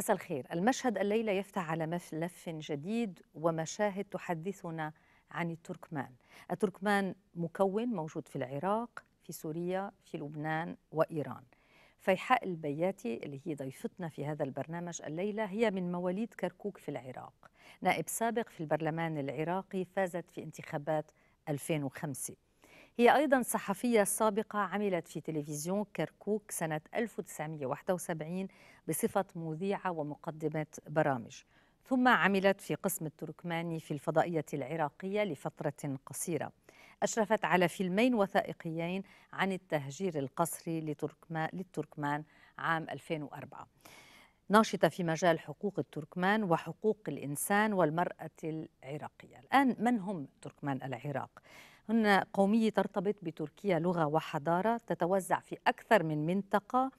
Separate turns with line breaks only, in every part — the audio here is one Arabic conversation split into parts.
مساء الخير المشهد الليلة يفتح على ملف جديد ومشاهد تحدثنا عن التركمان التركمان مكون موجود في العراق في سوريا في لبنان وإيران فيحاء البياتي اللي هي ضيفتنا في هذا البرنامج الليلة هي من مواليد كركوك في العراق نائب سابق في البرلمان العراقي فازت في انتخابات 2005 هي أيضا صحفية سابقة عملت في تلفزيون كركوك سنة 1971 بصفة مذيعة ومقدمة برامج ثم عملت في قسم التركماني في الفضائية العراقية لفترة قصيرة أشرفت على فيلمين وثائقيين عن التهجير القسري للتركمان عام 2004 ناشطة في مجال حقوق التركمان وحقوق الإنسان والمرأة العراقية الآن من هم تركمان العراق؟ هن قومية ترتبط بتركيا لغة وحضارة تتوزع في أكثر من منطقة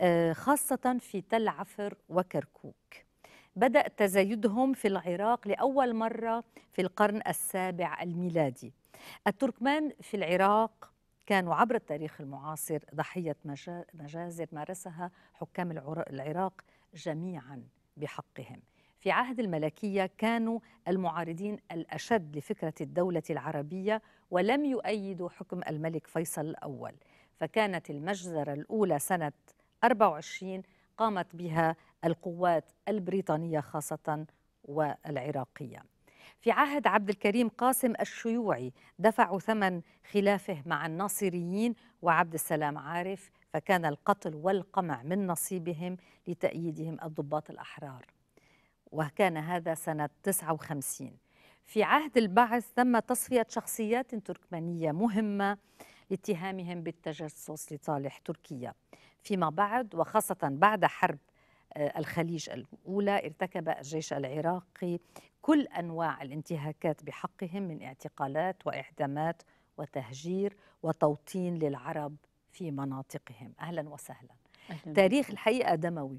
آه، خاصة في تل عفر وكركوك بدأ تزايدهم في العراق لأول مرة في القرن السابع الميلادي التركمان في العراق كانوا عبر التاريخ المعاصر ضحية مجازر مارسها حكام العراق جميعا بحقهم في عهد الملكية كانوا المعارضين الأشد لفكرة الدولة العربية ولم يؤيدوا حكم الملك فيصل الأول فكانت المجزرة الأولى سنة 24 قامت بها القوات البريطانية خاصة والعراقية في عهد عبد الكريم قاسم الشيوعي دفعوا ثمن خلافه مع الناصريين وعبد السلام عارف فكان القتل والقمع من نصيبهم لتأييدهم الضباط الأحرار وكان هذا سنة 59 في عهد البعث تم تصفية شخصيات تركمانية مهمة لاتهامهم بالتجسس لصالح تركيا فيما بعد وخاصة بعد حرب آه، الخليج الأولى ارتكب الجيش العراقي كل أنواع الانتهاكات بحقهم من اعتقالات وإعدامات وتهجير وتوطين للعرب في مناطقهم أهلا وسهلا أهلاً. تاريخ الحقيقة دموي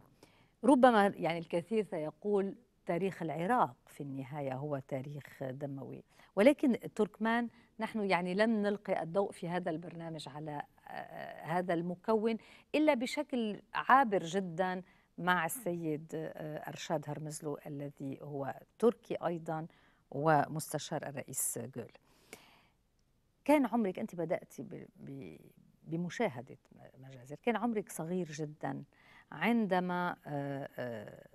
ربما يعني الكثير سيقول تاريخ العراق في النهاية هو تاريخ دموي ولكن التركمان نحن يعني لم نلقي الضوء في هذا البرنامج على آه، آه، هذا المكون إلا بشكل عابر جدا مع السيد آه، أرشاد هرمزلو الذي هو تركي أيضا ومستشار الرئيس جول كان عمرك أنت بدأت بمشاهدة مجازر كان عمرك صغير جداً عندما آه، آه،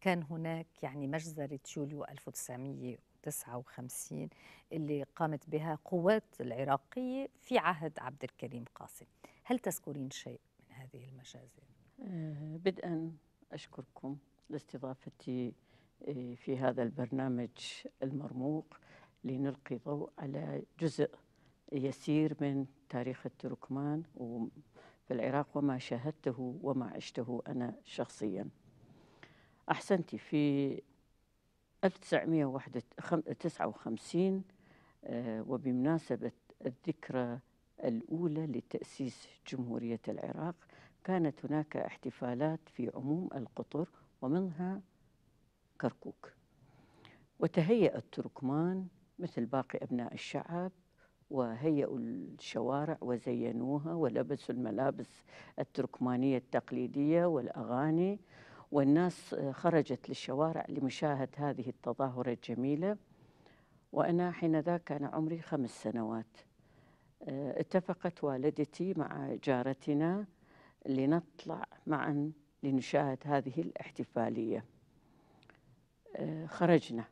كان هناك يعني مجزرة يوليو 1959 اللي قامت بها قوات العراقية في عهد عبد الكريم قاسم هل تذكرين شيء من هذه المجازر؟ آه، بدءا
أشكركم لاستضافتي في هذا البرنامج المرموق لنلقي ضوء على جزء يسير من تاريخ التركمان في العراق وما شاهدته وما عشته أنا شخصيا أحسنتي في 1959 آه، وبمناسبة الذكرى الأولى لتأسيس جمهورية العراق كانت هناك احتفالات في عموم القطر ومنها كركوك وتهيأ التركمان مثل باقي أبناء الشعب وهيئوا الشوارع وزينوها ولبسوا الملابس التركمانية التقليدية والأغاني والناس خرجت للشوارع لمشاهدة هذه التظاهرة الجميلة وأنا حين ذاك كان عمري خمس سنوات آه، اتفقت والدتي مع جارتنا لنطلع معا لنشاهد هذه الاحتفالية آه، خرجنا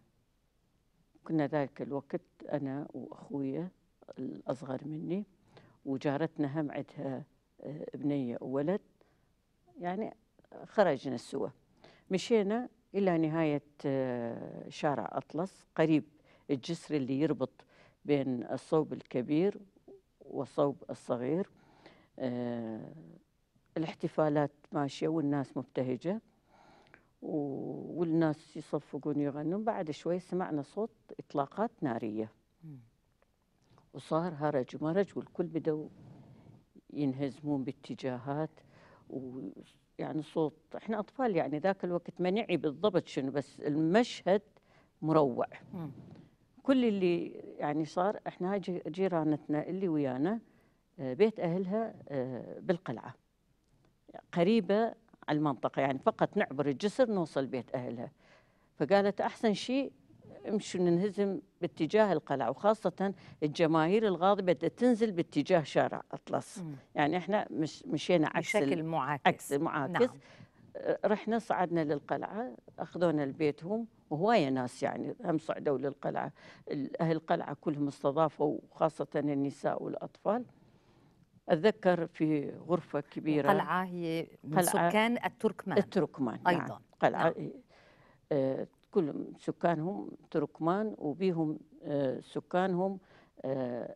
كنا ذلك الوقت أنا وأخويا الأصغر مني وجارتنا هم عندها آه، بنية وولد يعني خرجنا سوا مشينا إلى نهاية آه، شارع أطلس قريب الجسر اللي يربط بين الصوب الكبير والصوب الصغير آه، الاحتفالات ماشية والناس مبتهجة والناس يصفقون يغنون بعد شوي سمعنا صوت إطلاقات نارية وصار هرج ومرج والكل بدوا ينهزمون باتجاهات ويعني صوت احنا اطفال يعني ذاك الوقت منعي بالضبط شنو بس المشهد مروع م. كل اللي يعني صار احنا جيرانتنا اللي ويانا آه، بيت اهلها آه، بالقلعه قريبه على المنطقه يعني فقط نعبر الجسر نوصل بيت اهلها فقالت احسن شيء مش ننهزم باتجاه القلعة وخاصة الجماهير الغاضبة تنزل باتجاه شارع أطلس مم. يعني احنا مش مشينا عكس بشكل معاكس عكس معاكس نعم. آه، رحنا صعدنا للقلعة أخذونا البيت هم وهواية ناس يعني هم صعدوا للقلعة أهل القلعة كلهم استضافوا وخاصة النساء والأطفال أتذكر في غرفة كبيرة قلعة هي من قلعة سكان
التركمان التركمان
نعم. أيضا نعم. قلعة نعم. آه، كل سكانهم تركمان وبيهم آه، سكانهم آه،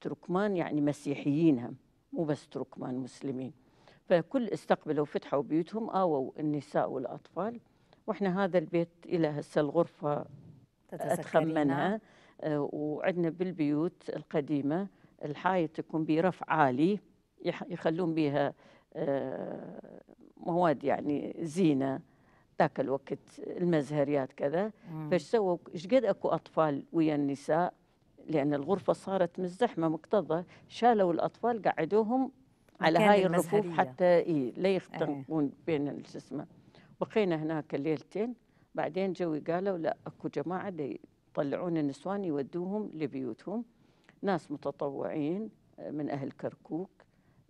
تركمان يعني مسيحيين هم مو بس تركمان مسلمين فكل استقبلوا فتحوا بيوتهم آووا النساء والأطفال وإحنا هذا البيت إلى هسه الغرفة أتخمنها آه، وعندنا بالبيوت القديمة الحاية تكون برف عالي يخلون بها مواد يعني زينة ذاك الوقت المزهريات كذا فش سووا ايش قد اكو اطفال ويا النساء لان الغرفه صارت مزدحمه مكتظه شالوا الاطفال قعدوهم على هاي الرفوف حتى إيه لا يختنقون ايه بين شو اسمه بقينا هناك ليلتين بعدين جوي قالوا لا اكو جماعه يطلعون النسوان يودوهم لبيوتهم ناس متطوعين آه، من اهل كركوك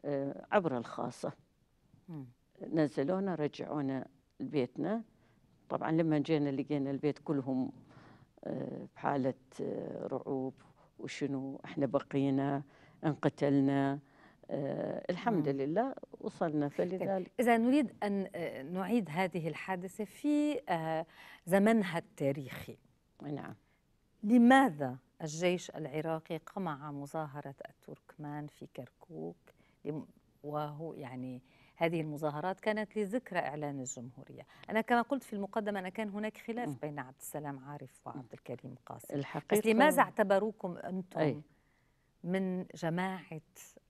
آه، عبر الخاصه نزلونا رجعونا لبيتنا طبعا لما جينا لقينا البيت كلهم آه، بحالة آه، رعوب وشنو احنا بقينا انقتلنا أه الحمد لله وصلنا فلذلك
إذا نريد أن آه، نعيد هذه الحادثة في زمنها التاريخي نعم لماذا الجيش العراقي قمع مظاهرة التركمان في كركوك وهو يعني هذه المظاهرات كانت لذكرى إعلان الجمهورية أنا كما قلت في المقدمة أنا كان هناك خلاف بين عبد السلام عارف وعبد الكريم قاسم الحقيقة لماذا اعتبروكم أنتم أي. من جماعة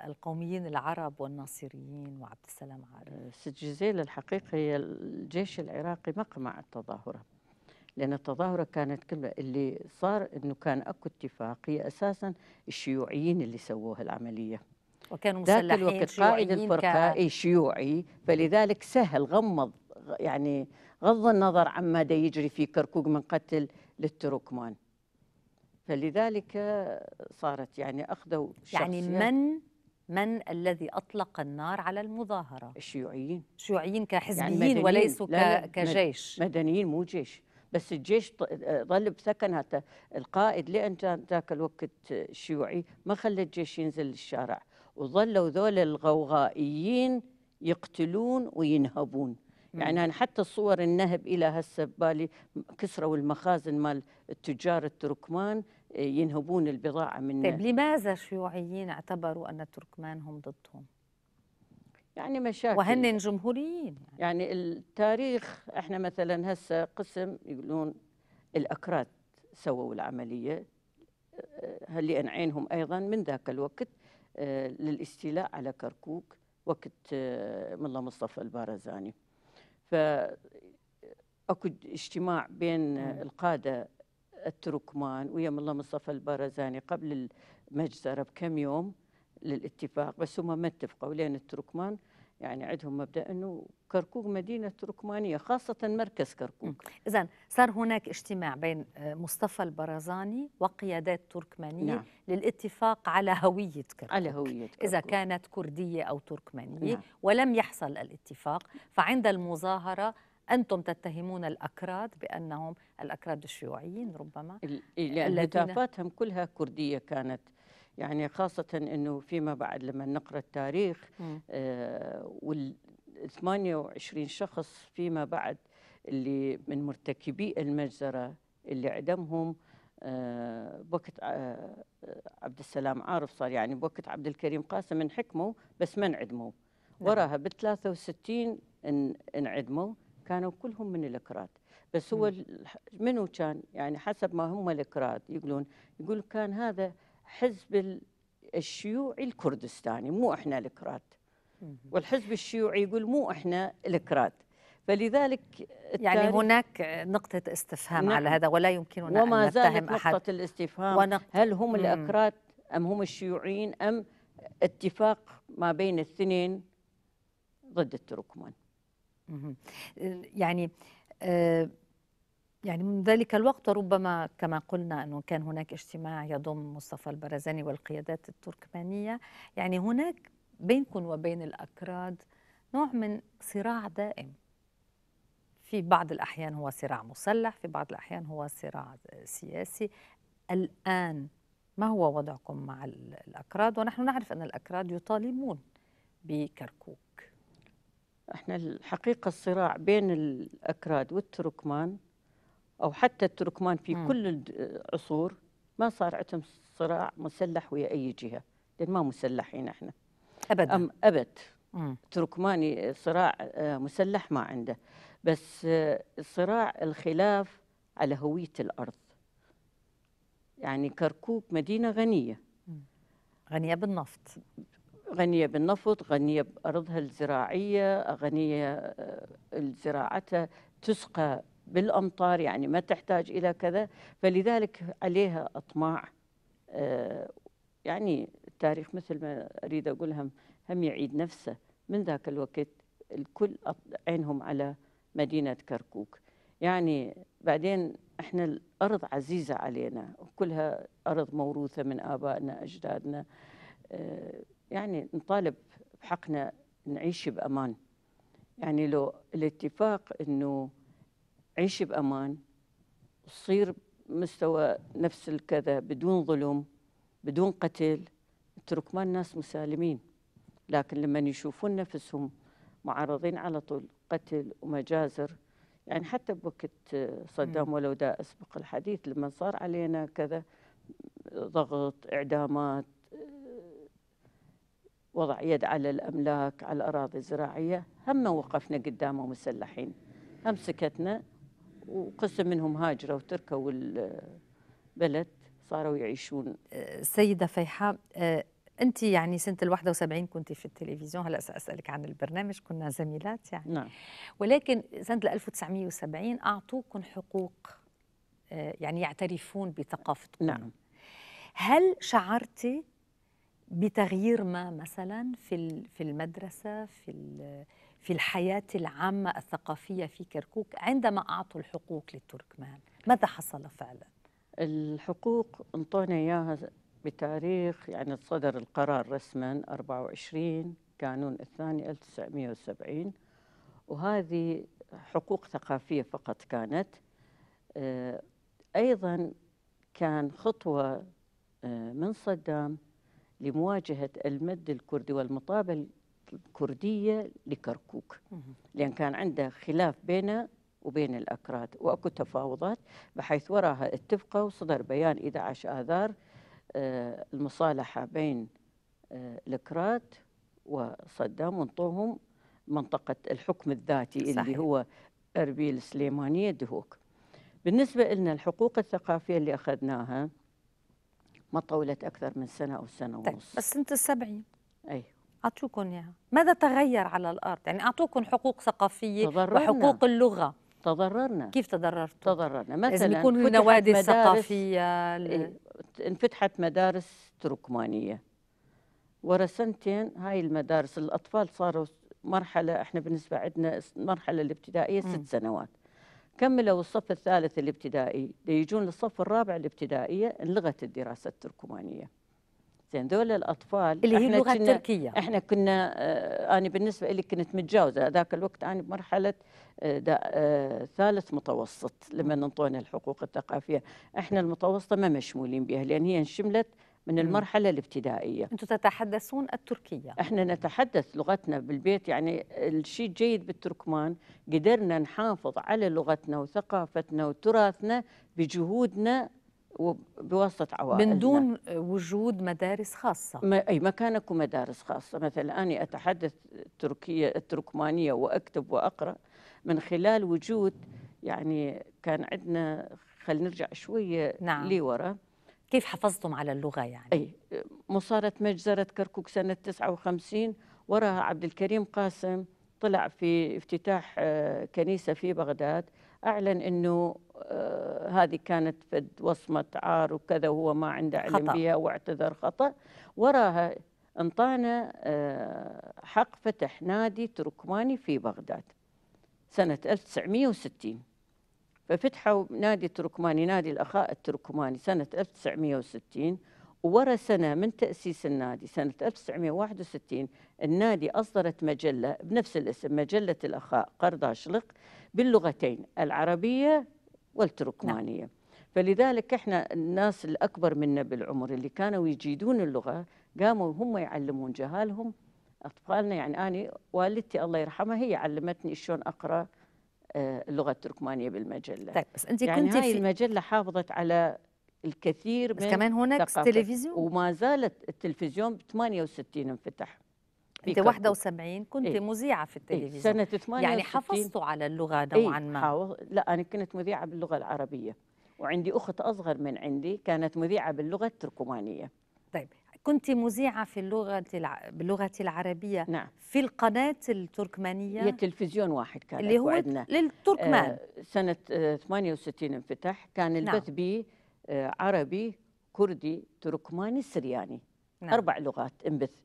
القوميين العرب والناصريين وعبد السلام عارف أه،
ست جزيل الحقيقة هي الجيش العراقي مقمع التظاهرة لأن التظاهرة كانت كلها اللي صار أنه كان أكو اتفاقية أساسا الشيوعيين اللي سووها العملية
وكانوا مسلحين ذاك الوقت قائد الفرقة ك...
شيوعي فلذلك سهل غمض يعني غض النظر عما دا يجري في كركوك من قتل للتركمان
فلذلك صارت يعني أخذوا يعني من من الذي أطلق النار على المظاهرة؟ الشيوعيين الشيوعيين يعني كحزبيين يعني وليسوا لا لا كجيش مدنيين مو جيش بس الجيش ظل بسكن هذا
القائد لأن ذاك الوقت شيوعي ما خلى الجيش ينزل للشارع وظلوا ذول الغوغائيين يقتلون وينهبون يعني أنا حتى صور النهب إلى هسه ببالي كسروا المخازن مال التجار التركمان آه، ينهبون البضاعة من طيب
لماذا الشيوعيين اعتبروا أن التركمان هم ضدهم؟ يعني مشاكل وهن جمهوريين يعني, يعني
التاريخ احنا مثلا هسه قسم يقولون الأكراد سووا العملية هل آه، عينهم أيضا من ذاك الوقت آه، للاستيلاء على كركوك وقت آه، ملا مصطفى البارزاني ف اكو اجتماع بين آه، القاده التركمان ويا ملا مصطفى البارزاني قبل المجزره بكم يوم للاتفاق بس هم ما اتفقوا لان التركمان يعني عندهم مبدا انه كركوك مدينة
تركمانية خاصة مركز كركوك إذا صار هناك اجتماع بين آه، مصطفى البرزاني وقيادات تركمانية نعم. للاتفاق على هوية كركوك على هوية كركوك. إذا كانت كردية أو تركمانية نعم. ولم يحصل الاتفاق فعند المظاهرة أنتم تتهمون الأكراد بأنهم الأكراد الشيوعيين ربما لأن هتافاتهم
كلها كردية كانت
يعني خاصة أنه فيما بعد
لما نقرأ التاريخ آه وال 28 شخص فيما بعد اللي من مرتكبي المجزرة اللي عدمهم آه، بوقت آه، آه، عبد السلام عارف صار يعني بوقت عبد الكريم قاسم انحكموا بس ما انعدموا نعم. وراها ب 63 انعدموا كانوا كلهم من الاكراد بس هو منو كان يعني حسب ما هم الاكراد يقولون يقول كان هذا حزب الشيوعي الكردستاني مو احنا الاكراد والحزب الشيوعي يقول مو احنا الاكراد فلذلك يعني هناك نقطة استفهام نعم. على هذا ولا يمكننا أن نتهم زالت نقطة الاستفهام ونقطة هل هم الأكراد أم هم الشيوعيين أم اتفاق ما بين الاثنين ضد التركمان
يعني آه، يعني من ذلك الوقت ربما كما قلنا أنه كان هناك اجتماع يضم مصطفى البرزاني والقيادات التركمانية يعني هناك بينكم وبين الأكراد نوع من صراع دائم في بعض الأحيان هو صراع مسلح في بعض الأحيان هو صراع سياسي الآن ما هو وضعكم مع الأكراد ونحن نعرف أن الأكراد يطالبون بكركوك احنا الحقيقة الصراع
بين الأكراد والتركمان أو حتى التركمان في م. كل العصور ما صار عندهم صراع مسلح ويا أي جهة لأن ما مسلحين احنا ابدا أم ابد تركماني صراع آه، مسلح ما عنده بس آه، صراع الخلاف على هويه الارض يعني كركوك مدينه غنيه غنيه بالنفط غنيه بالنفط غنيه بارضها الزراعيه غنيه آه، زراعتها تسقى بالامطار يعني ما تحتاج الى كذا فلذلك عليها اطماع يعني التاريخ مثل ما أريد أقول هم, هم يعيد نفسه من ذاك الوقت الكل عينهم على مدينة كركوك يعني بعدين احنا الأرض عزيزة علينا وكلها أرض موروثة من آبائنا أجدادنا آه، يعني نطالب بحقنا نعيش بأمان يعني لو الاتفاق أنه عيش بأمان تصير مستوى نفس الكذا بدون ظلم بدون قتل التركمان ناس مسالمين لكن لما يشوفون نفسهم معرضين على طول قتل ومجازر يعني حتى بوقت آه، صدام ولو دا أسبق الحديث لما صار علينا كذا ضغط إعدامات آه، وضع يد على الأملاك على الأراضي الزراعية هم وقفنا قدامه مسلحين هم سكتنا وقسم منهم هاجروا وتركوا
البلد صاروا يعيشون أه، سيده فيحاء أه، انت يعني سنه ال 71 كنت في التلفزيون هلا ساسالك عن البرنامج كنا زميلات يعني نعم. ولكن سنه ال 1970 اعطوكم حقوق أه، يعني يعترفون بثقافتكم نعم هل شعرتي بتغيير ما مثلا في في المدرسه في في الحياه العامه الثقافيه في كركوك عندما اعطوا الحقوق للتركمان ماذا حصل فعلا
الحقوق انطونا اياها بتاريخ يعني صدر القرار رسما 24 كانون الثاني 1970 وهذه حقوق ثقافيه فقط كانت آه، ايضا كان خطوه آه، من صدام لمواجهه المد الكردي والمطابه الكرديه لكركوك لان كان عنده خلاف بينه وبين الأكراد وأكو تفاوضات بحيث وراها اتفقوا وصدر بيان 11 آذار آه، المصالحة بين آه، الأكراد وصدام وانطوهم منطقة الحكم الذاتي صحيح. اللي هو أربيل سليمانية دهوك بالنسبة لنا الحقوق الثقافية اللي أخذناها ما طولت أكثر من سنة أو سنة طيب. ونص بس
سنة السبعين أي أعطوكم إياها ماذا تغير على الأرض يعني أعطوكم حقوق ثقافية تضررنا. وحقوق اللغة تضررنا كيف تضررت؟ تضررنا مثلا يكون في نوادي ثقافية ل... إيه،
انفتحت مدارس تركمانية ورا سنتين هاي المدارس الأطفال صاروا مرحلة احنا بالنسبة عندنا المرحلة الابتدائية ست سنوات كملوا الصف الثالث الابتدائي يجون للصف الرابع الابتدائية انلغت الدراسة التركمانية زين ذول الاطفال اللي هي اللغه التركيه احنا كنا آه انا بالنسبه لي كنت متجاوزه ذاك الوقت انا بمرحله آه, آه، ثالث متوسط لما انطونا الحقوق الثقافيه احنا المتوسطه ما مشمولين بها لان هي انشملت من المرحلة الابتدائية
أنتم تتحدثون التركية
إحنا نتحدث لغتنا بالبيت يعني الشيء الجيد بالتركمان قدرنا نحافظ على لغتنا وثقافتنا وتراثنا بجهودنا بواسطه عوائل من دون
وجود مدارس خاصه ما اي
ما كان اكو مدارس خاصه مثلا انا اتحدث التركيه التركمانيه واكتب واقرا من خلال وجود يعني كان عندنا خلينا نرجع شويه نعم. لورا كيف حفظتم على اللغه يعني اي مصارت مجزره كركوك سنه 59 وراها عبد الكريم قاسم طلع في افتتاح آه، كنيسه في بغداد اعلن انه آه، هذه كانت فد وصمه عار وكذا وهو ما عنده علم خطأ. بها واعتذر خطا وراها انطانا آه، حق فتح نادي تركماني في بغداد سنه 1960 ففتحوا نادي تركماني نادي الاخاء التركماني سنه 1960 ورا سنة من تأسيس النادي سنة 1961 النادي أصدرت مجلة بنفس الاسم مجلة الأخاء قرداشلق باللغتين العربية والتركمانية نعم. فلذلك احنا الناس الأكبر منا بالعمر اللي كانوا يجيدون اللغة قاموا هم يعلمون جهالهم أطفالنا يعني أنا والدتي الله يرحمها هي علمتني شلون أقرأ آه، اللغة التركمانية بالمجلة طيب بس أنت يعني كنت هاي في... المجلة حافظت على الكثير بس من كمان هناك تلفزيون وما زالت التلفزيون ب 68 انفتح
انت 71 كنت إيه؟ مذيعه في إيه، التلفزيون إيه؟ سنه 68 يعني حافظتوا
على اللغه إيه، نوعا إيه؟ ما حاول... لا انا كنت مذيعه باللغه العربيه وعندي اخت اصغر من عندي
كانت مذيعه باللغه
التركمانيه
طيب كنت مذيعه في اللغه الع... باللغه العربيه نعم. في القناه التركمانيه هي
تلفزيون واحد كان اللي هو عندنا
للتركمان
آه سنه آه 68 انفتح كان نعم. البث نعم. بيه آه، عربي كردي تركماني سرياني نعم. أربع لغات انبث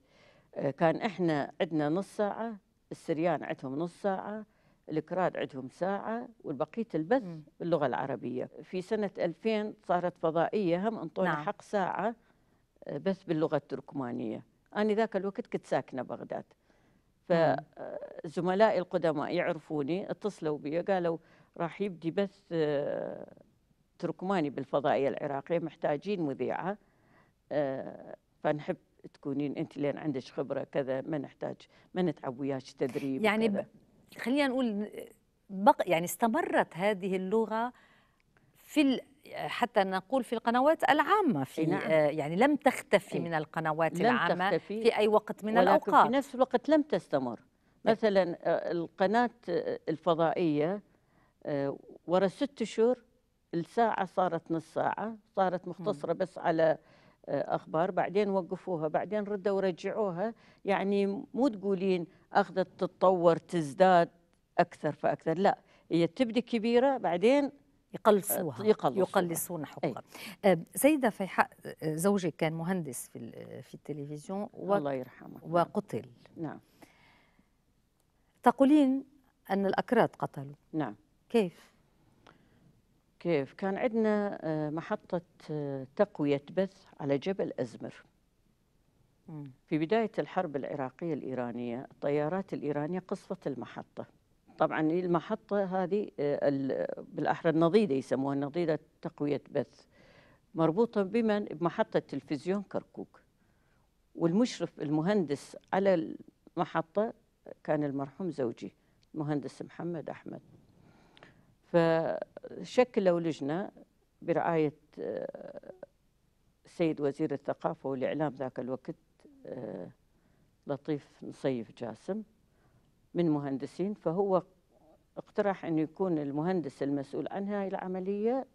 آه، كان إحنا عندنا نص ساعة السريان عندهم نص ساعة الكراد عندهم ساعة والبقية البث م. باللغة العربية في سنة 2000 صارت فضائية هم انطونا نعم. حق ساعة آه، بث باللغة التركمانية أنا ذاك الوقت كنت ساكنة بغداد فزملائي القدماء يعرفوني اتصلوا بي قالوا راح يبدي بث التركماني بالفضائية العراقية محتاجين مذيعة آه، فنحب تكونين انت لان عندك خبره كذا ما نحتاج ما نتعب وياك تدريب يعني
ب... خلينا نقول بق يعني استمرت هذه اللغه في ال... حتى نقول في القنوات العامه في نعم. آه يعني لم تختفي من القنوات لم العامه تختفي في اي وقت من ولكن الاوقات في نفس
الوقت لم تستمر مثلا آه، القناه آه، الفضائيه ورا ست شهور الساعة صارت نص ساعة صارت مختصرة بس على آه، أخبار بعدين وقفوها بعدين ردوا ورجعوها يعني مو تقولين أخذت تتطور تزداد أكثر فأكثر لا
هي تبدي كبيرة بعدين آه، يقلصوها يقلصوها يقلصون حقوقها آه، سيدة فيحاء زوجك كان مهندس في في التلفزيون و... الله يرحمه نعم. وقتل نعم تقولين أن الأكراد قتلوا
نعم كيف؟ كيف كان عندنا آه، محطة آه، تقوية بث على جبل أزمر في بداية الحرب العراقية الإيرانية الطيارات الإيرانية قصفت المحطة طبعا المحطة هذه آه، بالأحرى النضيدة يسموها نضيدة تقوية بث مربوطة بمن بمحطة تلفزيون كركوك والمشرف المهندس على المحطة كان المرحوم زوجي المهندس محمد أحمد فشكلوا لجنة برعاية السيد آه، وزير الثقافة والإعلام ذاك الوقت آه، لطيف نصيف جاسم من مهندسين فهو اقترح أن يكون المهندس المسؤول عن هاي العملية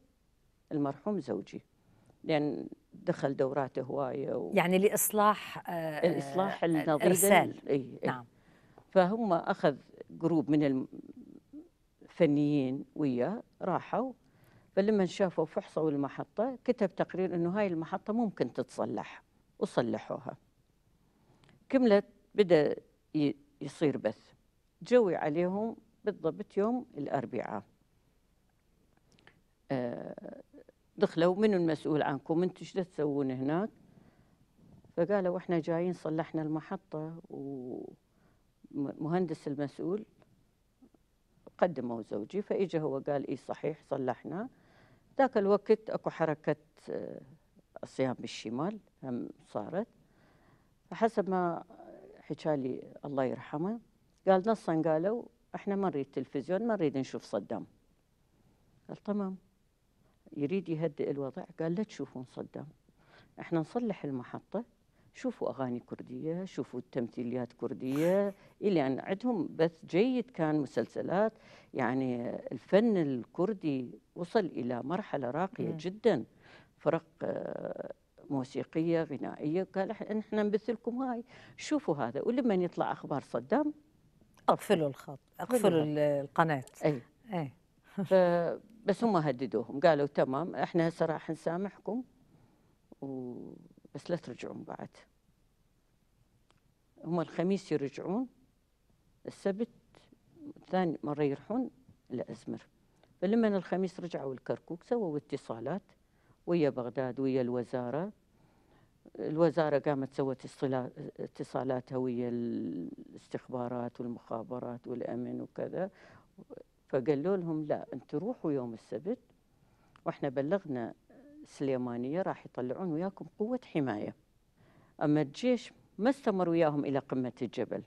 المرحوم زوجي لأن دخل دورات هواية و... يعني
لإصلاح آه الإصلاح الرسال الإرسال
إيه،, إيه نعم فهم أخذ جروب من فنيين وياه راحوا فلما شافوا فحصوا المحطة كتب تقرير أنه هاي المحطة ممكن تتصلح وصلحوها كملت بدأ يصير بث جوي عليهم بالضبط يوم الأربعاء آه، دخلوا من المسؤول عنكم انتم ايش تسوون هناك فقالوا احنا جايين صلحنا المحطة ومهندس المسؤول قدموا زوجي فاجى هو قال اي صحيح صلحنا ذاك الوقت أكو حركة آه، الصيام بالشمال هم صارت فحسب ما حكى لي الله يرحمه قال نصا قالوا احنا ما نريد تلفزيون ما نريد نشوف صدام قال تمام يريد يهدئ الوضع قال لا تشوفون صدام احنا نصلح المحطة شوفوا أغاني كردية شوفوا تمثيليات كردية إلى أن عندهم بث جيد كان مسلسلات يعني الفن الكردي وصل إلى مرحلة راقية جدا فرق آه، موسيقية غنائية قال احنا نمثلكم هاي شوفوا هذا ولما يطلع أخبار صدام أقفلوا الخط أقفلوا القناة أي, أي. بس هم هددوهم قالوا تمام احنا هسه راح نسامحكم و... بس لا ترجعون بعد هم الخميس يرجعون السبت ثاني مرة يروحون لأزمر فلما الخميس رجعوا الكركوك سووا اتصالات ويا بغداد ويا الوزارة الوزارة قامت سوت اتصالاتها ويا الاستخبارات والمخابرات والأمن وكذا فقالوا لهم لا أنتوا روحوا يوم السبت وإحنا بلغنا سليمانية راح يطلعون وياكم قوة حماية أما الجيش ما استمر وياهم إلى قمة الجبل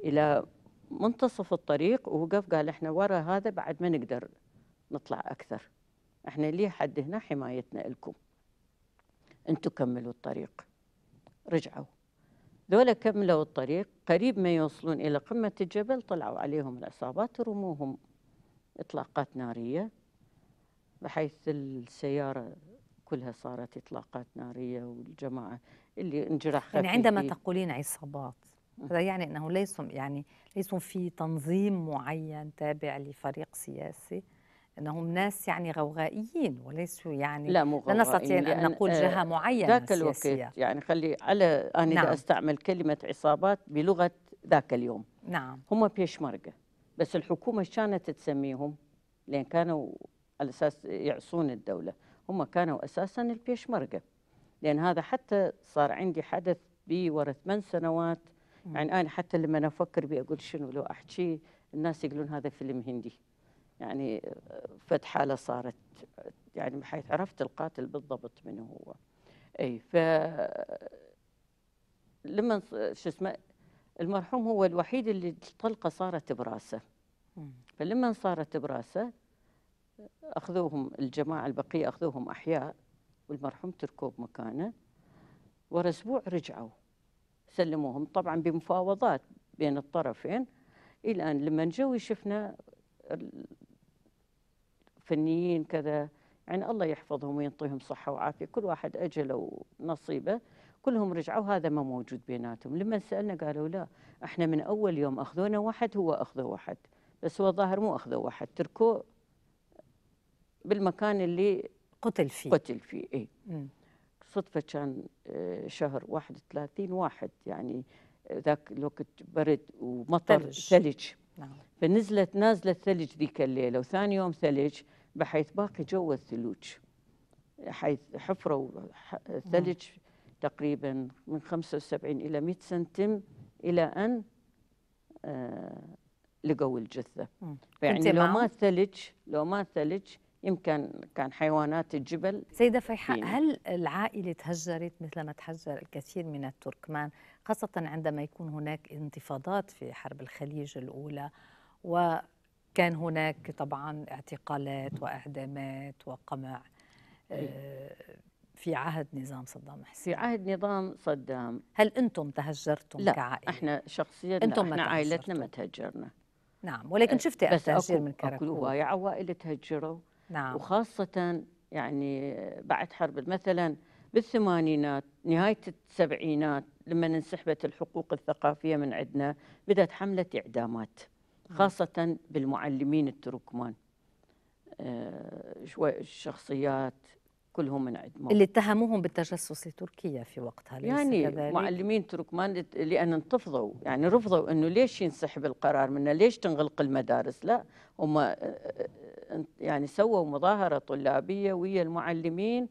إلى منتصف الطريق ووقف قال احنا ورا هذا بعد ما نقدر نطلع أكثر احنا ليه حد هنا حمايتنا لكم انتم كملوا الطريق رجعوا ذولا كملوا الطريق قريب ما يوصلون إلى قمة الجبل طلعوا عليهم العصابات رموهم إطلاقات نارية بحيث السيارة كلها صارت إطلاقات نارية والجماعة اللي انجرح يعني عندما
تقولين عصابات هذا يعني أنه ليس يعني ليس في تنظيم معين تابع لفريق سياسي انهم ناس يعني غوغائيين وليسوا يعني لا, مو غوغائيين لا نستطيع ان نقول آه، جهه معينه ذاك الوقت سياسية.
يعني خلي على انا نعم. استعمل كلمه عصابات بلغه ذاك اليوم نعم هم بيشمرقه بس الحكومه كانت تسميهم لان كانوا على اساس يعصون الدوله هم كانوا أساسا البيشمركة لأن هذا حتى صار عندي حدث بي ورا ثمان سنوات يعني أنا حتى لما أنا أفكر بي أقول شنو لو أحكي الناس يقولون هذا فيلم هندي يعني فتحالة صارت يعني بحيث عرفت القاتل بالضبط من هو أي ف لما شو اسمه المرحوم هو الوحيد اللي الطلقة صارت براسه فلما صارت براسه أخذوهم الجماعة البقية أخذوهم أحياء والمرحوم تركوه بمكانه ورا أسبوع رجعوا سلموهم طبعا بمفاوضات بين الطرفين إلى أن لما نجوي شفنا فنيين كذا يعني الله يحفظهم وينطيهم صحة وعافية كل واحد أجله ونصيبه كلهم رجعوا هذا ما موجود بيناتهم لما سألنا قالوا لا احنا من أول يوم أخذونا واحد هو اخذوا واحد بس هو ظاهر مو اخذوا واحد تركوه بالمكان اللي قتل فيه قتل فيه اي صدفه كان آه، شهر 31 واحد يعني آه، ذاك الوقت برد ومطر ثلج, ثلج. نعم. فنزلت نازله ثلج ذيك الليله وثاني يوم ثلج بحيث باقي جو الثلوج حيث حفروا ثلج تقريبا من 75 الى 100 سنتم الى ان آه لقوا الجثه يعني لو ما
ثلج لو ما ثلج يمكن كان حيوانات الجبل سيدة فيحاء هل العائلة تهجرت مثل ما تهجر الكثير من التركمان خاصة عندما يكون هناك انتفاضات في حرب الخليج الأولى وكان هناك طبعا اعتقالات وإعدامات وقمع آه، إيه. في عهد نظام صدام حسين في عهد نظام صدام هل أنتم تهجرتم
لا كعائلة؟ احنا شخصيا أنتم احنا عائلتنا ما تهجرنا
نعم ولكن آه، شفتي التهجير من كراكوب بس اكو هواية
عوائل تهجروا نعم. وخاصة يعني بعد حرب مثلا بالثمانينات نهاية السبعينات لما انسحبت الحقوق الثقافية من عندنا بدأت حملة إعدامات نعم. خاصة بالمعلمين التركمان آه، شوي الشخصيات كلهم من عندهم اللي اتهموهم
بالتجسس لتركيا في وقتها ليس يعني كذلك؟
معلمين تركمان لان انتفضوا يعني رفضوا انه ليش ينسحب القرار منا ليش تنغلق المدارس لا هم آه، آه، يعني سووا مظاهره طلابيه ويا المعلمين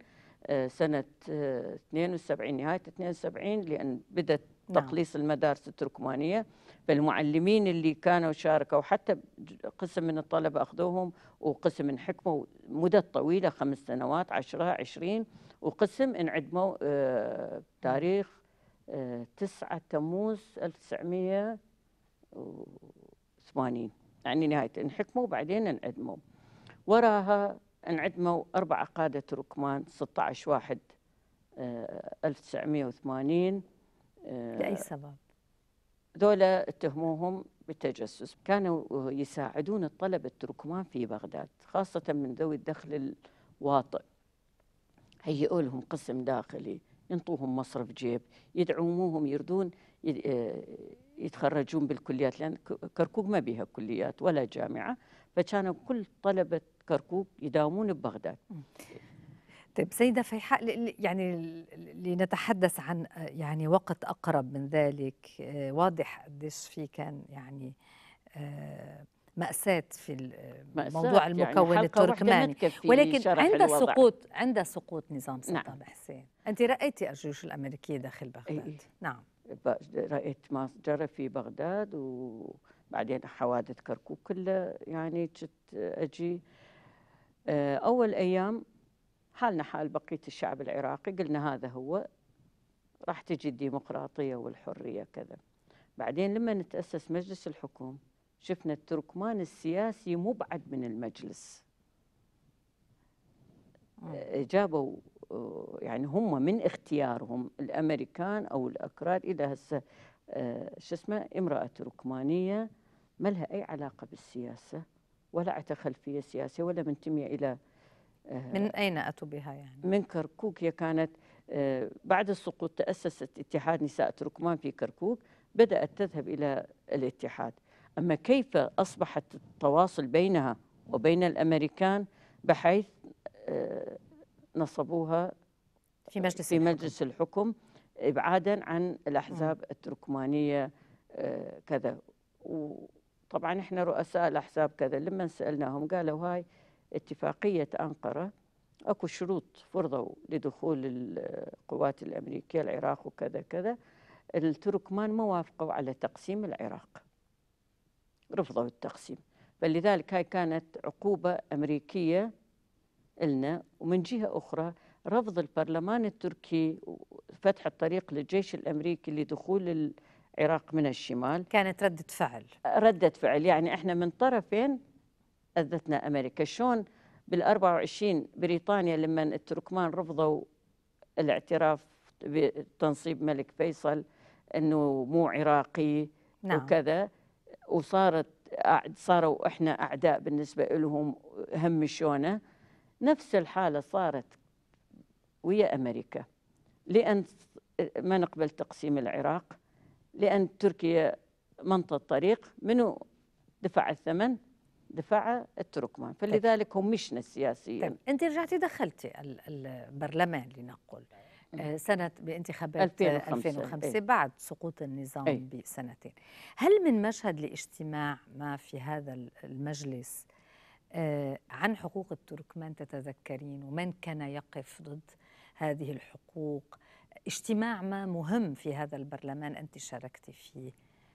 آه، سنه 72 نهايه 72 لان بدت نعم. تقليص المدارس التركمانيه فالمعلمين اللي كانوا شاركوا حتى قسم من الطلبه اخذوهم وقسم انحكموا مده طويله خمس سنوات عشرة عشرين وقسم انعدموا آه تاريخ آه 9 تموز 1980 يعني نهايه انحكموا وبعدين انعدموا وراها انعدموا اربع قاده تركمان 16 واحد 1980 آه، لأي آه، سبب؟ دولة اتهموهم بالتجسس كانوا يساعدون الطلبة التركمان في بغداد خاصة من ذوي الدخل الواطئ هيئوا لهم قسم داخلي ينطوهم مصرف جيب يدعموهم يردون آه، يتخرجون بالكليات لأن كركوك ما بيها كليات ولا جامعة فكانوا كل طلبة كركوك يداومون ببغداد
طيب سيدة فيحاء يعني لنتحدث عن يعني وقت أقرب من ذلك آه، واضح قديش في كان يعني آه، مأساة في موضوع يعني المكون يعني التركماني ولكن عند سقوط عند سقوط نظام صدام نعم. حسين أنت رأيتي الجيوش الأمريكية داخل بغداد أي. نعم رأيت
ما جرى في بغداد وبعدين حوادث كركوك كلها يعني جت أجي آه، أول أيام حالنا حال بقية الشعب العراقي قلنا هذا هو راح تجي الديمقراطية والحرية كذا بعدين لما نتأسس مجلس الحكومة شفنا التركمان السياسي مبعد من المجلس آه، جابوا آه، يعني هم من اختيارهم الامريكان او الاكراد الى هسه آه، شو اسمه امراه تركمانيه ما لها اي علاقه بالسياسه ولا عندها خلفيه سياسيه ولا منتميه الى آه، من
أين أتوا بها يعني؟
من كركوك هي كانت آه، بعد السقوط تأسست اتحاد نساء تركمان في كركوك بدأت تذهب إلى الاتحاد أما كيف أصبحت التواصل بينها وبين الأمريكان بحيث آه، نصبوها في مجلس في مجلس الحكم, الحكم إبعادا عن الأحزاب التركمانية كذا وطبعا احنا رؤساء الأحزاب كذا لما سألناهم قالوا هاي اتفاقية أنقرة أكو شروط فرضوا لدخول القوات الأمريكية العراق وكذا كذا التركمان ما وافقوا على تقسيم العراق رفضوا التقسيم فلذلك هاي كانت عقوبة أمريكية لنا ومن جهة أخرى رفض البرلمان التركي وفتح الطريق للجيش الأمريكي لدخول العراق من الشمال كانت ردة فعل ردة فعل يعني إحنا من طرفين اذتنا امريكا شلون بال24 بريطانيا لما التركمان رفضوا الاعتراف بتنصيب ملك فيصل انه مو عراقي نعم. وكذا وصارت صاروا احنا اعداء بالنسبه لهم همشونا نفس الحاله صارت ويا امريكا لان ما نقبل تقسيم العراق لان تركيا منطى الطريق منو دفع الثمن دفع التركمان طيب. فلذلك هم مشنا سياسيا طيب
انت رجعتي دخلتي البرلمان لنقل آه، سنة بانتخابات 2005, 2005 إيه. بعد سقوط النظام أي. بسنتين هل من مشهد لاجتماع ما في هذا المجلس آه، عن حقوق التركمان تتذكرين ومن كان يقف ضد هذه الحقوق اجتماع ما مهم في هذا البرلمان أنت شاركتي فيه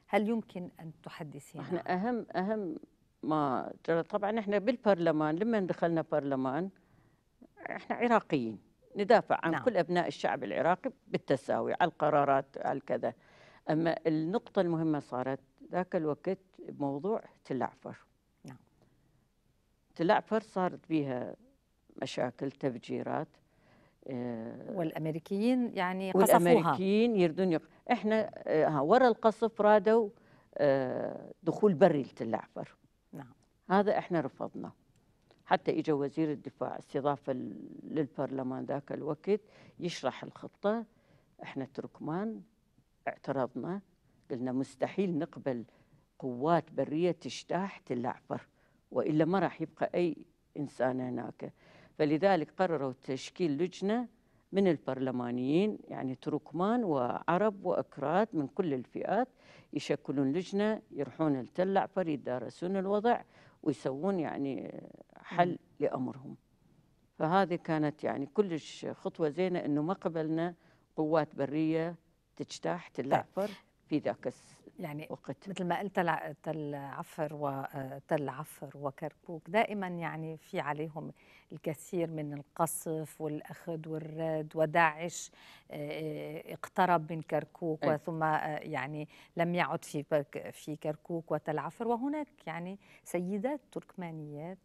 هل يمكن أن تحدثينا؟ احنا
أهم أهم ما طبعا احنا بالبرلمان لما دخلنا برلمان احنا عراقيين ندافع عن نعم. كل ابناء الشعب العراقي بالتساوي على القرارات على كذا اما النقطه المهمه صارت ذاك الوقت بموضوع تلعفر نعم تلعفر صارت بيها مشاكل تفجيرات آه،
والامريكيين يعني قصفوها والامريكيين
يردون يق... احنا آه، ورا القصف رادوا آه، دخول بري لتلعفر هذا احنا رفضنا حتى اجى وزير الدفاع استضافه للبرلمان ذاك الوقت يشرح الخطه احنا تركمان اعترضنا قلنا مستحيل نقبل قوات بريه تجتاح تل والا ما راح يبقى اي انسان هناك فلذلك قرروا تشكيل لجنه من البرلمانيين يعني تركمان وعرب واكراد من كل الفئات يشكلون لجنه يروحون لتل اعبر يدارسون الوضع ويسوون يعني حل لأمرهم فهذه كانت يعني كلش خطوة زينة أنه ما قبلنا قوات برية تجتاح طيب. تلعفر في ذاك
السنة يعني وقت مثل ما قلت تل عفر وتل آه، عفر وكركوك دائما يعني في عليهم الكثير من القصف والأخذ والرد وداعش آه، آه، اقترب من كركوك أي. وثم يعني لم يعد في في كركوك وتل عفر وهناك يعني سيدات تركمانيات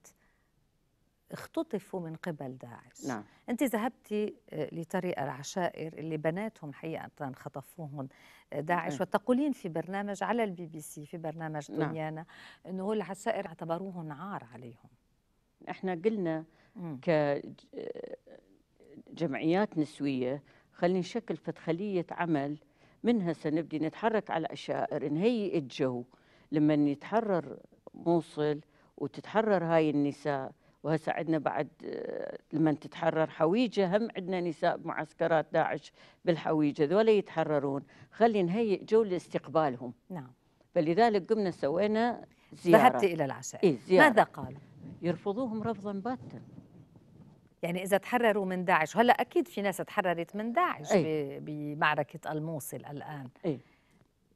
اختطفوا من قبل داعش نعم. أنت ذهبتي آه، لطريق العشائر اللي بناتهم حقيقة خطفوهم آه، داعش نعم. إيه. وتقولين في برنامج على البي بي سي في برنامج نعم. دنيانا نعم. أنه العشائر اعتبروهم عار عليهم
احنا قلنا كجمعيات نسوية خلينا نشكل فتخلية عمل منها سنبدي نتحرك على العشائر نهيئ الجو لما يتحرر موصل وتتحرر هاي النساء وهسه عندنا بعد آه، لما تتحرر حويجه هم عندنا نساء بمعسكرات داعش بالحويجه ذولا يتحررون خلي نهيئ جوله استقبالهم نعم فلذلك قمنا سوينا زياره ذهبت الى العشاء إيه زيارة. ماذا قالوا؟
يرفضوهم رفضا باتا يعني اذا تحرروا من داعش هلا اكيد في ناس تحررت من داعش أي. بمعركه الموصل الان اي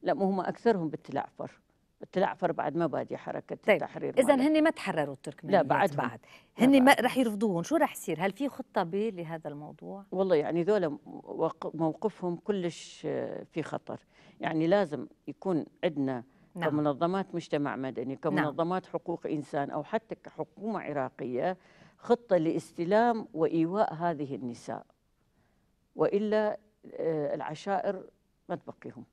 لا مو هم اكثرهم بالتلعفر تلعفر بعد ما بادي حركه طيب. التحرير اذا هن ما تحرروا التركمانيات لا بعد بعد هن ما رح يرفضوهم شو رح يصير هل في خطه ب لهذا الموضوع
والله يعني ذولا موقفهم كلش آه، في خطر يعني لازم يكون عندنا نعم. كمنظمات مجتمع مدني نعم. كمنظمات نعم. حقوق انسان او حتى كحكومه عراقيه خطه لاستلام وايواء هذه النساء والا آه، العشائر ما تبقيهم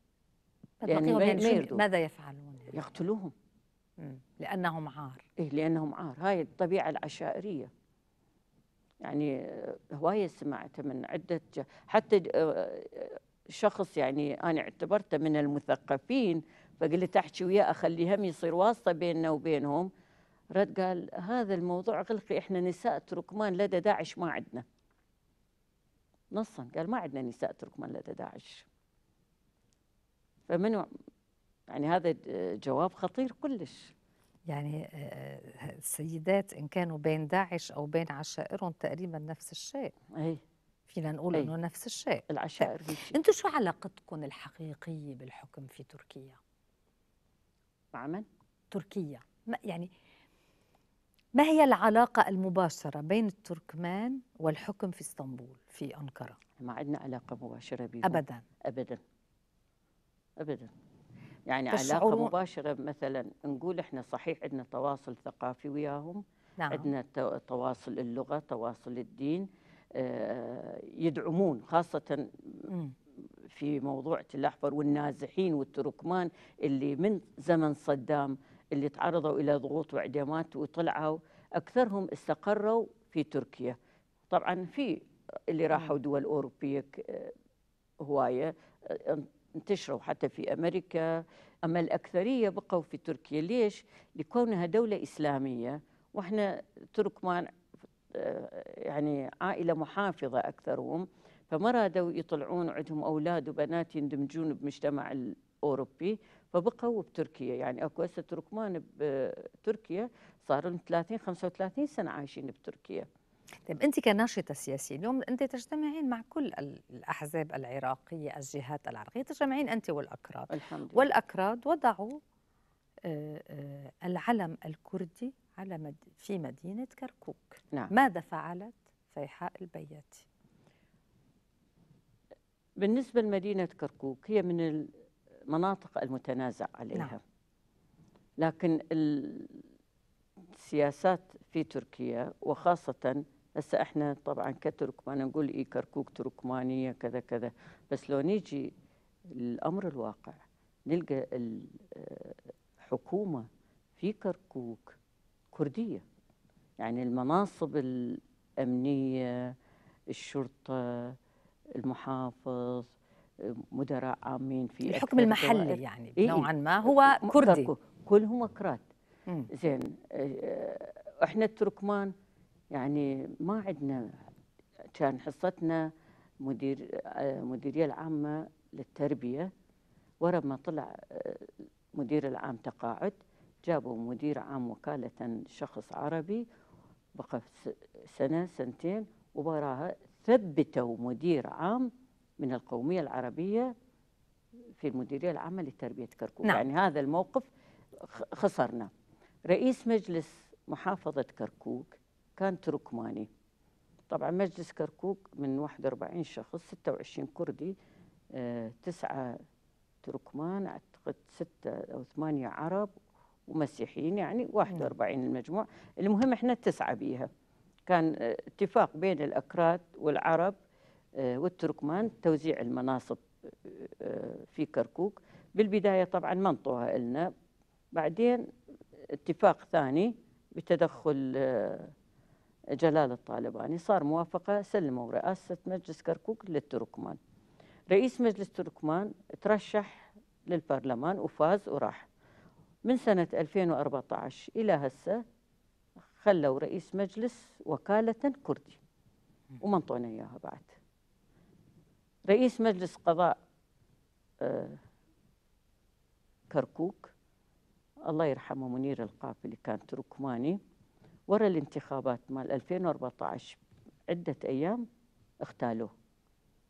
يعني ما تبقيهم يعني, يعني ماذا يفعلون
يقتلوهم لأنهم عار
إيه لأنهم عار هاي الطبيعة العشائرية يعني آه، هواية سمعت من عدة حتى آه، آه، شخص يعني أنا اعتبرته من المثقفين فقلت أحكي وياه أخلي هم يصير واسطة بيننا وبينهم رد قال هذا الموضوع غلقي احنا نساء تركمان لدى داعش ما عندنا نصا قال ما عندنا نساء تركمان لدى داعش فمن يعني هذا جواب خطير كلش
يعني آه، آه، السيدات ان كانوا بين داعش او بين عشائرهم تقريبا نفس الشيء اي فينا نقول انه نفس الشيء العشائر انتم شو علاقتكم الحقيقيه بالحكم في تركيا مع من تركيا ما يعني ما هي العلاقة المباشرة بين التركمان والحكم في اسطنبول في أنقرة؟ ما عندنا علاقة مباشرة بيهم أبدا
أبدا أبدا يعني علاقه مباشره مثلا نقول احنا صحيح عندنا تواصل ثقافي وياهم نعم. عندنا تواصل اللغه تواصل الدين آه، يدعمون خاصه في موضوع الاحبر والنازحين والتركمان اللي من زمن صدام اللي تعرضوا الى ضغوط واعدامات وطلعوا اكثرهم استقروا في تركيا طبعا في اللي راحوا دول اوروبيه آه، هوايه آه، انتشروا حتى في أمريكا أما الأكثرية بقوا في تركيا ليش؟ لكونها دولة إسلامية وإحنا تركمان آه، يعني عائلة محافظة أكثرهم فما رادوا يطلعون عندهم أولاد وبنات يندمجون بمجتمع الأوروبي فبقوا بتركيا يعني أكو هسه تركمان بتركيا صاروا 30
35 سنة عايشين بتركيا طيب انت كناشطه سياسيه اليوم انت تجتمعين مع كل الاحزاب العراقيه الجهات العراقيه تجتمعين انت والاكراد الحمد لله. والاكراد وضعوا آه، آه، العلم الكردي على في مدينه كركوك نعم. ماذا فعلت فيحاء البياتي بالنسبه لمدينه كركوك هي من المناطق
المتنازع عليها نعم. لكن السياسات في تركيا وخاصه هسه احنا طبعا كتركمان نقول اي كركوك تركمانيه كذا كذا بس لو نيجي الامر الواقع نلقى الحكومه آه، في كركوك كرديه يعني المناصب الامنيه الشرطه المحافظ مدراء عامين في الحكم المحلي يعني إيه؟ نوعا ما هو كردي كلهم اكراد زين آه، آه، احنا التركمان يعني ما عندنا كان حصتنا مدير مديرية العامة للتربية ورا ما طلع مدير العام تقاعد جابوا مدير عام وكالة شخص عربي بقى سنة سنتين وبراها ثبتوا مدير عام من القومية العربية في المديرية العامة لتربية كركوك نعم. يعني هذا الموقف خسرنا رئيس مجلس محافظة كركوك كان تركماني طبعا مجلس كركوك من 41 شخص 26 كردي آه، تسعة تركمان أعتقد ستة أو ثمانية عرب ومسيحيين يعني 41 نعم. المجموع المهم احنا تسعة بيها كان آه، اتفاق بين الأكراد والعرب آه، والتركمان توزيع المناصب في كركوك بالبداية طبعا ما انطوها لنا بعدين اتفاق ثاني بتدخل جلال الطالباني صار موافقة سلموا رئاسة مجلس كركوك للتركمان رئيس مجلس تركمان ترشح للبرلمان وفاز وراح من سنة 2014 إلى هسه خلوا رئيس مجلس وكالة كردي وما انطونا إياها بعد رئيس مجلس قضاء آه، كركوك الله يرحمه منير القافلي كان تركماني ورا الانتخابات مال 2014 عدة أيام اغتالوه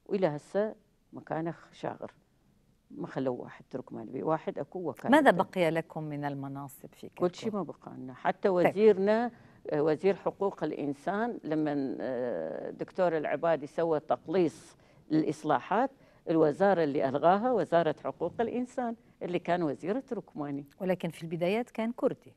وإلى هسه مكانه شاغر ما خلوا واحد ترك مالبي واحد أكو وكالة ماذا
بقي لكم من المناصب في كل شيء ما بقى لنا حتى طيب. وزيرنا
آه، وزير حقوق الإنسان لما آه، دكتور العبادي سوى تقليص للإصلاحات الوزارة اللي ألغاها وزارة حقوق الإنسان اللي كان وزير تركماني
ولكن في البدايات كان كردي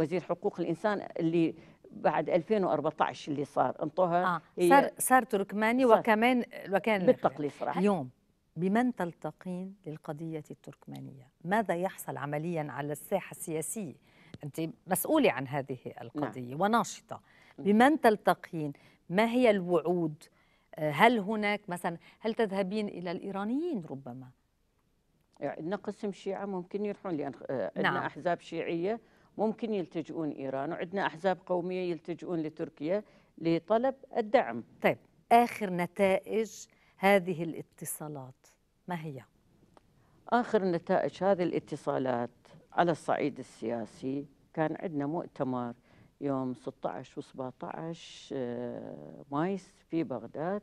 وزير حقوق الانسان اللي بعد 2014 اللي صار انطوها آه. صار
صار تركماني صار وكمان وكان بالتقليص صراحه اليوم بمن تلتقين للقضيه التركمانيه؟ ماذا يحصل عمليا على الساحه السياسيه؟ انت مسؤوله عن هذه القضيه نعم. وناشطه نعم. بمن تلتقين؟ ما هي الوعود؟ آه، هل هناك مثلا هل تذهبين الى الايرانيين ربما؟ عندنا يعني قسم
شيعة ممكن يروحون لأن آه، عندنا نعم. أحزاب شيعية ممكن يلتجؤون إيران وعندنا أحزاب قومية يلتجؤون لتركيا لطلب الدعم طيب آخر
نتائج هذه الاتصالات ما هي؟
آخر نتائج هذه الاتصالات على الصعيد السياسي كان عندنا مؤتمر يوم 16 و17 آه، مايس في بغداد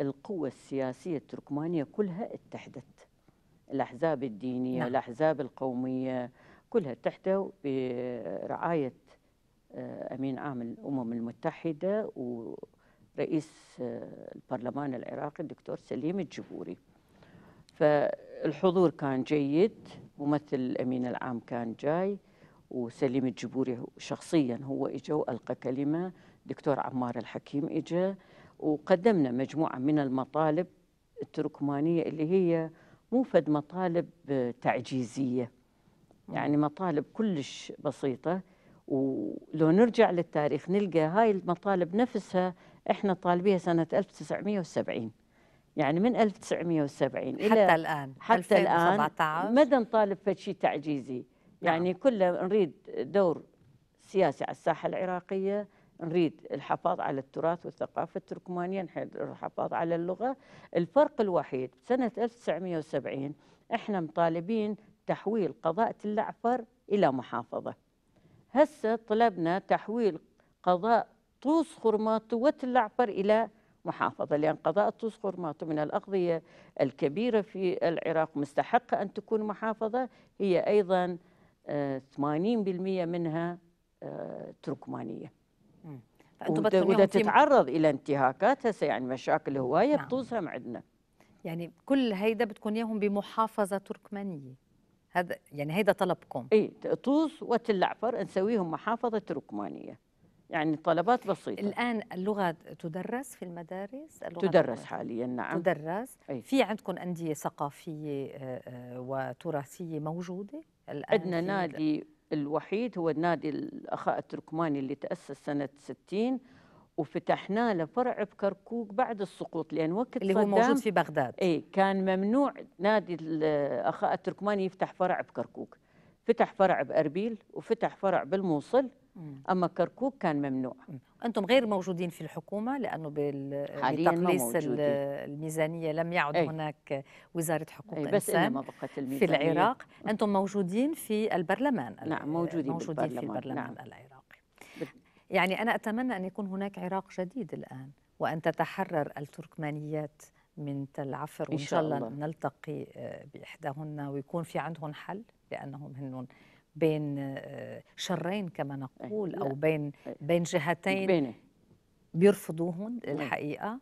القوة السياسية التركمانية كلها اتحدت الأحزاب الدينية نعم. الأحزاب القومية كلها تحتوي برعاية آه، أمين عام الأمم المتحدة ورئيس آه، البرلمان العراقي الدكتور سليم الجبوري فالحضور كان جيد ممثل الأمين العام كان جاي وسليم الجبوري شخصيا هو إجا وألقى كلمة دكتور عمار الحكيم إجا وقدمنا مجموعة من المطالب التركمانية اللي هي مو فد مطالب آه، تعجيزية يعني مطالب كلش بسيطة ولو نرجع للتاريخ نلقى هاي المطالب نفسها احنا طالبيها سنة 1970 يعني من 1970 حتى إلى الآن حتى 2017. الآن مدى نطالب فشي تعجيزي يعني نعم. كله نريد دور سياسي على الساحة العراقية نريد الحفاظ على التراث والثقافة التركمانية نريد الحفاظ على اللغة الفرق الوحيد سنة 1970 احنا مطالبين تحويل قضاء تلعفر إلى محافظة هسه طلبنا تحويل قضاء طوس خرماطو وتلعفر إلى محافظة لأن قضاء طوس خرماطو من الأقضية الكبيرة في العراق مستحقة أن تكون محافظة هي أيضا 80% آه، منها آه، تركمانية وإذا تتعرض إلى انتهاكات هسه يعني مشاكل هواية
نعم. بطوسها عندنا يعني كل هيدا بتكون ياهم بمحافظة تركمانية
هذا يعني هيدا طلبكم اي طوس وتلعفر نسويهم محافظه ركمانيه يعني طلبات بسيطه الان
اللغه تدرس في المدارس اللغة تدرس المدارس. حاليا نعم تدرس أي. في عندكم انديه ثقافيه آه، آه، وتراثيه موجوده الان عندنا نادي الوحيد هو النادي الاخاء التركماني
اللي تاسس سنه 60 وفتحنا له فرع بكركوك بعد السقوط لان وقت اللي هو موجود في بغداد اي كان ممنوع نادي الاخاء التركماني يفتح فرع بكركوك فتح فرع باربيل وفتح فرع بالموصل اما كركوك كان ممنوع
انتم غير موجودين في الحكومه لانه بتقليص الميزانيه لم يعد أي. هناك وزاره حقوق أي بس الانسان بقت الميزانية. في العراق انتم موجودين في البرلمان نعم موجودين, موجودين البرلمان, في البرلمان نعم. العراق يعني أنا أتمنى أن يكون هناك عراق جديد الآن وأن تتحرر التركمانيات من تل عفر وإن شاء الله نلتقي آه، بإحداهن ويكون في عندهن حل لأنهم هنون بين آه، شرين كما نقول إيه، أو بين إيه، بين جهتين بيرفضوهن إيه. الحقيقة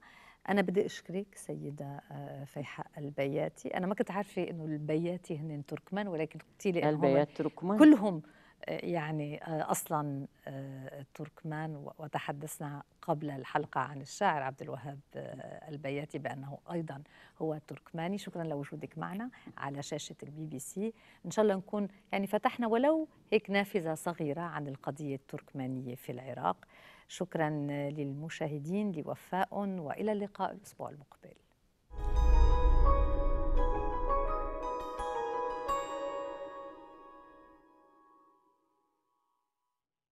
أنا بدي أشكرك سيدة آه، فيحاء البياتي أنا ما كنت عارفة إنه البياتي هن تركمان ولكن قلتي لي البيات تركمان كلهم يعني آه، اصلا آه، التركمان وتحدثنا قبل الحلقه عن الشاعر عبد الوهاب آه، البياتي بانه ايضا هو تركماني شكرا لوجودك معنا على شاشه البي بي سي ان شاء الله نكون يعني فتحنا ولو هيك نافذه صغيره عن القضيه التركمانيه في العراق شكرا للمشاهدين لوفاء والى اللقاء الاسبوع المقبل